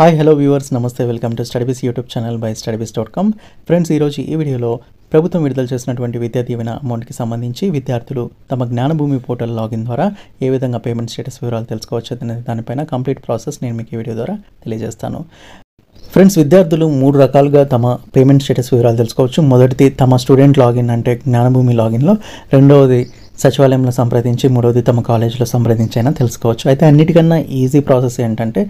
hi hello viewers నమస్తే welcome to studies YouTube channel by studies dot com friends ఈరోజు ఈ వీడియోలో ప్రభుత్వం విడుదల చేసినటువంటి విద్యా దీవెన అమౌంట్కి సంబంధించి విద్యార్థులు తమ జ్ఞానభూమి పోర్టల్ లాగిన్ ద్వారా ఏ విధంగా పేమెంట్ స్టేటస్ వివరాలు తెలుసుకోవచ్చు అనేది దానిపైన కంప్లీట్ ప్రాసెస్ నేను మీకు ఈ వీడియో ద్వారా తెలియజేస్తాను ఫ్రెండ్స్ విద్యార్థులు మూడు రకాలుగా తమ పేమెంట్ స్టేటస్ వివరాలు తెలుసుకోవచ్చు మొదటిది తమ స్టూడెంట్ లాగిన్ అంటే జ్ఞానభూమి లాగిన్లో రెండవది సచివాలయంలో సంప్రదించి మూడవది తమ కాలేజీలో సంప్రదించైనా తెలుసుకోవచ్చు అయితే అన్నిటికన్నా ఈజీ ప్రాసెస్ ఏంటంటే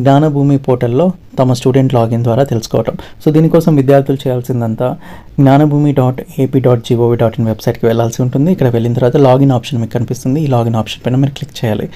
జ్ఞానభూమి పోర్టల్లో తమ స్టూడెంట్ లాగిన్ ద్వారా తెలుసుకోవటం సో దీనికోసం విద్యార్థులు చేయాల్సిందంతా Jnanabhumi dot AP dot GOV dot in వెబ్సైట్కి వెళ్ళాల్సి ఉంటుంది ఇక్కడ వెళ్ళిన తర్వాత లాగిన్ ఆప్షన్ మీకు కనిపిస్తుంది ఈ లాగిన్ ఆప్షన్ పైన మీరు క్లిక్ చేయాలి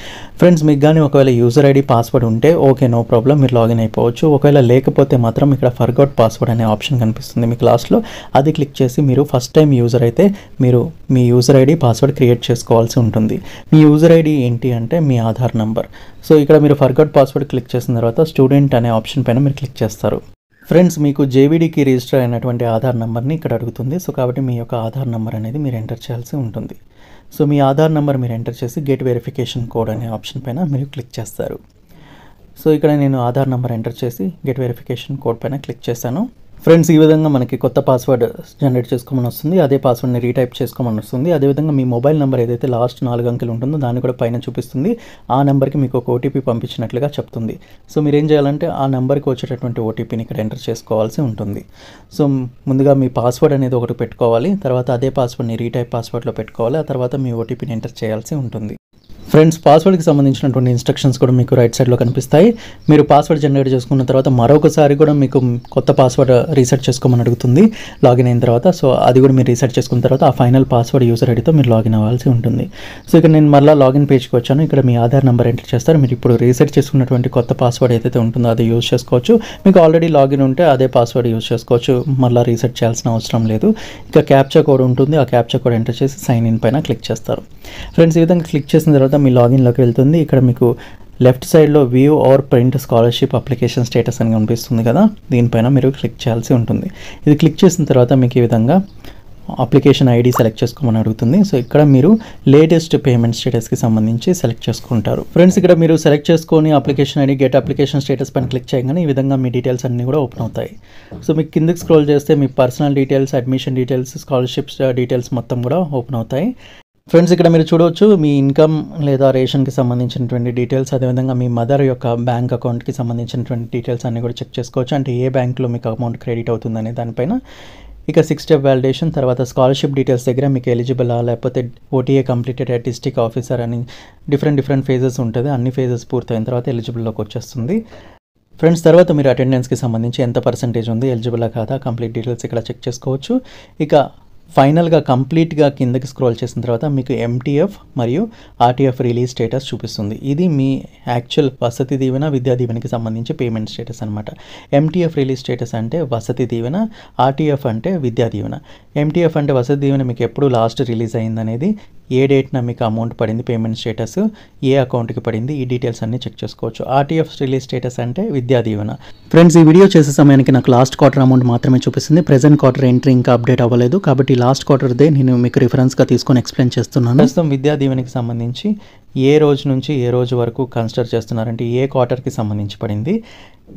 ఫ్రెండ్స్ మీకు కానీ ఒకవేళ యూజర్ ఐడి పాస్వర్డ్ ఉంటే ఓకే నో ప్రాబ్లం మీరు లాగిన్ అయిపోవచ్చు ఒకవేళ లేకపోతే మాత్రం ఇక్కడ ఫర్గౌట్ పాస్వర్డ్ అనే ఆప్షన్ కనిపిస్తుంది మీకు లాస్ట్లో అది క్లిక్ చేసి మీరు ఫస్ట్ టైం యూజర్ అయితే మీరు మీ యూజర్ ఐడి పాస్వర్డ్ క్రియేట్ చేసుకోవాల్సి ఉంటుంది మీ యూజర్ ఐడి ఏంటి అంటే మీ ఆధార్ నంబర్ సో ఇక్కడ మీరు ఫర్గట్ పాస్వర్డ్ క్లిక్ చేసిన తర్వాత స్టూడెంట్ అనే ఆప్షన్ పైన మీరు క్లిక్ చేస్తారు ఫ్రెండ్స్ మీకు జేబీడీకి రిజిస్టర్ అయినటువంటి ఆధార్ నెంబర్ని ఇక్కడ అడుగుతుంది సో కాబట్టి మీ యొక్క ఆధార్ నెంబర్ అనేది మీరు ఎంటర్ చేయాల్సి ఉంటుంది సో మీ ఆధార్ నెంబర్ మీరు ఎంటర్ చేసి గేట్ వెరిఫికేషన్ కోడ్ అనే ఆప్షన్ పైన మీరు క్లిక్ చేస్తారు సో ఇక్కడ నేను ఆధార్ నెంబర్ ఎంటర్ చేసి గెట్ వెరిఫికేషన్ కోడ్ పైన క్లిక్ చేశాను ఫ్రెండ్స్ ఈ విధంగా మనకి కొత్త పాస్వర్డ్ జనరేట్ చేసుకోమని వస్తుంది అదే పాస్వర్డ్ని రీటైప్ చేసుకోమని వస్తుంది అదేవిధంగా మీ మొబైల్ నెంబర్ ఏదైతే లాస్ట్ నాలుగు అంకెలు ఉంటుందో దాన్ని కూడా పైన చూపిస్తుంది ఆ నెంబర్కి మీకు ఒక ఓటీపీ పంపించినట్లుగా చెప్తుంది సో మీరు ఏం చేయాలంటే ఆ నెంబర్కి వచ్చేటటువంటి ఓటీపీని ఇక్కడ ఎంటర్ చేసుకోవాల్సి ఉంటుంది సో ముందుగా మీ పాస్వర్డ్ అనేది ఒకటి పెట్టుకోవాలి తర్వాత అదే పాస్వర్డ్ని రీటైప్ పాస్వర్డ్లో పెట్టుకోవాలి ఆ తర్వాత మీ ఓటీపీని ఎంటర్ చేయాల్సి ఉంటుంది ఫ్రెండ్స్ పాస్వర్డ్కి సంబంధించినటువంటి ఇన్స్ట్రక్షన్స్ కూడా మీకు రైట్ సైడ్లో కనిపిస్తాయి మీరు పాస్వర్డ్ జనరేట్ చేసుకున్న తర్వాత మరొకసారి కూడా మీకు కొత్త పాస్వర్డ్ రీసెట్ చేసుకోమని అడుగుతుంది లాగిన్ అయిన తర్వాత సో అది కూడా మీరు రీసెట్ చేసుకున్న తర్వాత ఆ ఫైనల్ పాస్వర్డ్ యూజర్ ఐడితో మీరు లాగిన్ అవ్వాల్సి ఉంటుంది సో ఇక్కడ నేను మళ్ళీ లాగిన్ పేజ్కి వచ్చాను ఇక్కడ మీ ఆధార్ నెంబర్ ఎంటర్ చేస్తారు మీరు ఇప్పుడు రీసెట్ చేసుకున్నటువంటి కొత్త పాస్వర్డ్ ఏదైతే ఉంటుందో అది యూజ్ చేసుకోవచ్చు మీకు ఆల్రెడీ లాగిన్ ఉంటే అదే పాస్వర్డ్ యూజ్ చేసుకోవచ్చు మళ్ళీ రీసెట్ చేయాల్సిన అవసరం లేదు ఇక క్యాప్చర్ కోడ్ ఉంటుంది ఆ క్యాప్చర్ కోడ్ ఎంటర్ చేసి సైన్ ఇన్ పైన క్లిక్ చేస్తారు ఫ్రెండ్స్ ఈ విధంగా క్లిక్ చేసిన తర్వాత తర్వాత మీ లాగిన్లోకి వెళ్తుంది ఇక్కడ మీకు లెఫ్ట్ సైడ్లో view or print scholarship application status అని కనిపిస్తుంది కదా దీనిపైన మీరు క్లిక్ చేయాల్సి ఉంటుంది ఇది క్లిక్ చేసిన తర్వాత మీకు ఈ విధంగా అప్లికేషన్ ఐడి సెలెక్ట్ చేసుకోమని అడుగుతుంది సో ఇక్కడ మీరు లేటెస్ట్ పేమెంట్ స్టేటస్కి సంబంధించి సెలెక్ట్ చేసుకుంటారు ఫ్రెండ్స్ ఇక్కడ మీరు సెలెక్ట్ చేసుకొని application ID get application status పైన క్లిక్ చేయగానే ఈ విధంగా మీ డీటెయిల్స్ అన్నీ కూడా ఓపెన్ అవుతాయి సో మీకు కిందకి స్క్రోల్ చేస్తే మీ personal details admission details scholarships details మొత్తం కూడా ఓపెన్ అవుతాయి ఫ్రెండ్స్ ఇక్కడ మీరు చూడవచ్చు మీ ఇన్కమ్ లేదా రేషన్కి సంబంధించినటువంటి డీటెయిల్స్ అదేవిధంగా మీ మదర్ యొక్క బ్యాంక్ అకౌంట్కి సంబంధించినటువంటి డీటెయిల్స్ అన్నీ కూడా చెక్ చేసుకోవచ్చు అంటే ఏ బ్యాంక్లో మీకు అమౌంట్ క్రెడిట్ అవుతుందనే దానిపైన ఇక సిక్స్ స్టెప్ వ్యాలిడేషన్ తర్వాత స్కాలర్షిప్ డీటెయిల్స్ దగ్గర మీకు ఎలిజిబుల్ లేకపోతే OTA completed at district officer అని డిఫరెంట్ డిఫరెంట్ ఫేజెస్ ఉంటుంది అన్ని ఫేజెస్ పూర్తయిన తర్వాత ఎలిజిబుల్లోకి వచ్చేస్తుంది ఫ్రెండ్స్ తర్వాత మీరు అటెండెన్స్కి సంబంధించి ఎంత పర్సంటేజ్ ఉంది ఎలిజిబుల్ కాదా కంప్లీట్ డీటెయిల్స్ ఇక్కడ చెక్ చేసుకోవచ్చు ఇక ఫైనల్గా కంప్లీట్గా కిందకి స్క్రోల్ చేసిన తర్వాత మీకు ఎంటీఎఫ్ మరియు ఆర్టీఎఫ్ రిలీజ్ స్టేటస్ చూపిస్తుంది ఇది మీ యాక్చువల్ వసతి దీవెన విద్యా దీవెనకి సంబంధించి పేమెంట్ స్టేటస్ అనమాట ఎంటీఎఫ్ రిలీజ్ స్టేటస్ అంటే వసతి దీవెన ఆర్టీఎఫ్ అంటే విద్యా దీవెన ఎంటీఎఫ్ అంటే వసతి దీవెన మీకు ఎప్పుడు లాస్ట్ రిలీజ్ అయింది అనేది ఏ డేట్న మీకు అమౌంట్ పడింది పేమెంట్ స్టేటస్ ఏ అకౌంట్కి పడింది ఈ డీటెయిల్స్ అన్నీ చెక్ చేసుకోవచ్చు ఆర్టీఎఫ్ రిలీజ్ స్టేటస్ అంటే విద్యా దీవెన ఫ్రెండ్స్ ఈ వీడియో చేసే సమయానికి నాకు లాస్ట్ క్వార్టర్ అమౌంట్ మాత్రమే చూపిస్తుంది ప్రెసెంట్ క్వార్టర్ ఎంట్రీ ఇంకా అప్డేట్ అవ్వలేదు కాబట్టి లాస్ట్ క్వార్టర్దే నేను మీకు రిఫరెన్స్గా తీసుకొని ఎక్స్ప్లెయిన్ చేస్తున్నాను ప్రస్తుతం విద్యా దీవెనికి సంబంధించి ఏ రోజు నుంచి ఏ రోజు వరకు కన్సిడర్ చేస్తున్నారంటే ఏ క్వార్టర్కి సంబంధించి పడింది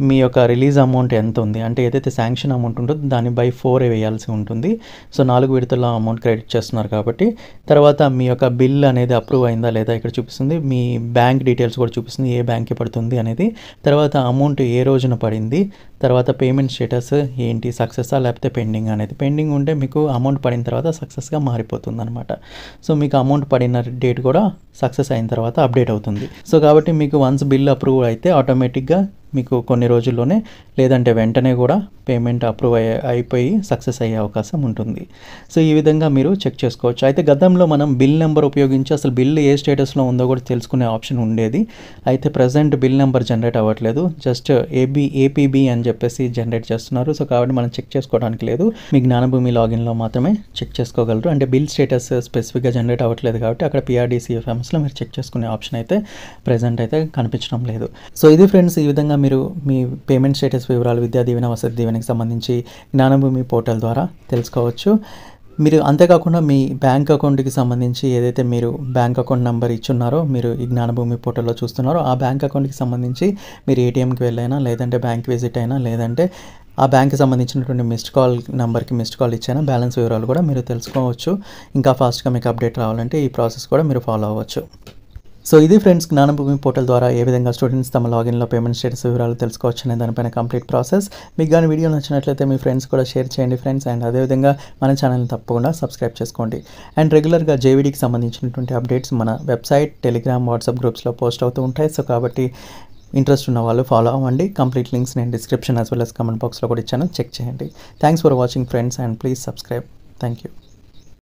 మీ యొక్క రిలీజ్ అమౌంట్ ఎంత ఉంది అంటే ఏదైతే శాంక్షన్ అమౌంట్ ఉంటుందో దాన్ని బై ఫోర్ వేయాల్సి ఉంటుంది సో నాలుగు విడతల అమౌంట్ క్రెడిట్ చేస్తున్నారు కాబట్టి తర్వాత మీ యొక్క బిల్ అనేది అప్రూవ్ అయిందా లేదా ఇక్కడ చూపిస్తుంది మీ బ్యాంక్ డీటెయిల్స్ కూడా చూపిస్తుంది ఏ బ్యాంక్కి పడుతుంది అనేది తర్వాత అమౌంట్ ఏ రోజున పడింది తర్వాత పేమెంట్ స్టేటస్ ఏంటి సక్సెస్సా లేకపోతే పెండింగ్ అనేది పెండింగ్ ఉంటే మీకు అమౌంట్ పడిన తర్వాత సక్సెస్గా మారిపోతుంది అనమాట సో మీకు అమౌంట్ పడిన డేట్ కూడా సక్సెస్ అయిన తర్వాత అప్డేట్ అవుతుంది సో కాబట్టి మీకు వన్స్ బిల్ అప్రూవ్ అయితే ఆటోమేటిక్గా మీకు కొన్ని రోజుల్లోనే లేదంటే వెంటనే కూడా పేమెంట్ అప్రూవ్ అయ్యే అయిపోయి సక్సెస్ అయ్యే అవకాశం ఉంటుంది సో ఈ విధంగా మీరు చెక్ చేసుకోవచ్చు అయితే గతంలో మనం బిల్ నెంబర్ ఉపయోగించి అసలు బిల్ ఏ స్టేటస్లో ఉందో కూడా తెలుసుకునే ఆప్షన్ ఉండేది అయితే ప్రజెంట్ బిల్ నెంబర్ జనరేట్ అవ్వట్లేదు జస్ట్ ఏబి ఏపీబీ అని చెప్పేసి జనరేట్ చేస్తున్నారు సో కాబట్టి మనం చెక్ చేసుకోవడానికి లేదు మీ జ్ఞానభూమి లాగిన్లో మాత్రమే చెక్ చేసుకోగలరు అంటే బిల్ స్టేటస్ స్పెసిఫిక్గా జనరేట్ అవ్వట్లేదు కాబట్టి అక్కడ పిఆర్డీసీ మీరు చెక్ చేసుకునే ఆప్షన్ అయితే ప్రజెంట్ అయితే కనిపించడం లేదు సో ఇది ఫ్రెండ్స్ ఈ విధంగా మీరు మీ పేమెంట్ స్టేటస్ వివరాలు విద్యా దీవెన వసతి దీవెనకి సంబంధించి జ్ఞానభూమి పోర్టల్ ద్వారా తెలుసుకోవచ్చు మీరు అంతేకాకుండా మీ బ్యాంక్ అకౌంట్కి సంబంధించి ఏదైతే మీరు బ్యాంక్ అకౌంట్ నెంబర్ ఇచ్చున్నారో మీరు ఈ జ్ఞానభూమి పోర్టల్లో చూస్తున్నారో ఆ బ్యాంక్ అకౌంట్కి సంబంధించి మీరు ఏటీఎంకి వెళ్ళైనా లేదంటే బ్యాంక్ విజిట్ అయినా లేదంటే ఆ బ్యాంక్కి సంబంధించినటువంటి మిస్డ్ కాల్ నెంబర్కి మిస్డ్ కాల్ ఇచ్చాను బ్యాలెన్స్ వివరాలు కూడా మీరు తెలుసుకోవచ్చు ఇంకా ఫాస్ట్గా మీకు అప్డేట్ రావాలంటే ఈ ప్రాసెస్ కూడా మీరు ఫాలో అవ్వచ్చు సో ఇది ఫ్రెండ్స్ జ్ఞానభూమి పోర్టల్ ద్వారా ఏ విధంగా స్టూడెంట్స్ తమ లాగిన్లో పేమెంట్ స్టేటస్ వివరాలు తెలుసుకోవచ్చు అనే దానిపైన కంప్లీట్ ప్రాసెస్ మీకు కానీ వీడియో నచ్చినట్లయితే మీ ఫ్రెండ్స్ కూడా షేర్ చేయండి ఫ్రెండ్స్ అండ్ అదేవిధంగా మన ఛానల్ తప్పకుండా సబ్స్క్రైబ్ చేసుకోండి అండ్ రెగ్యులర్గా జేవిడికి సంబంధించినటువంటి అప్డేట్స్ మన వెబ్సైట్ టెలిగ్రామ్ వాట్సాప్ గ్రూప్స్లో పోస్ట్ అవుతూ ఉంటాయి సో కాబట్టి ఇంట్రెస్ట్ ఉన్న వాళ్ళు ఫాలో అవ్వండి కంప్లీట్ లింక్స్ నేను description as well as comment బాక్స్లో కూడా ఇచ్చాను చెక్ చేయండి thanks for watching friends and please subscribe thank you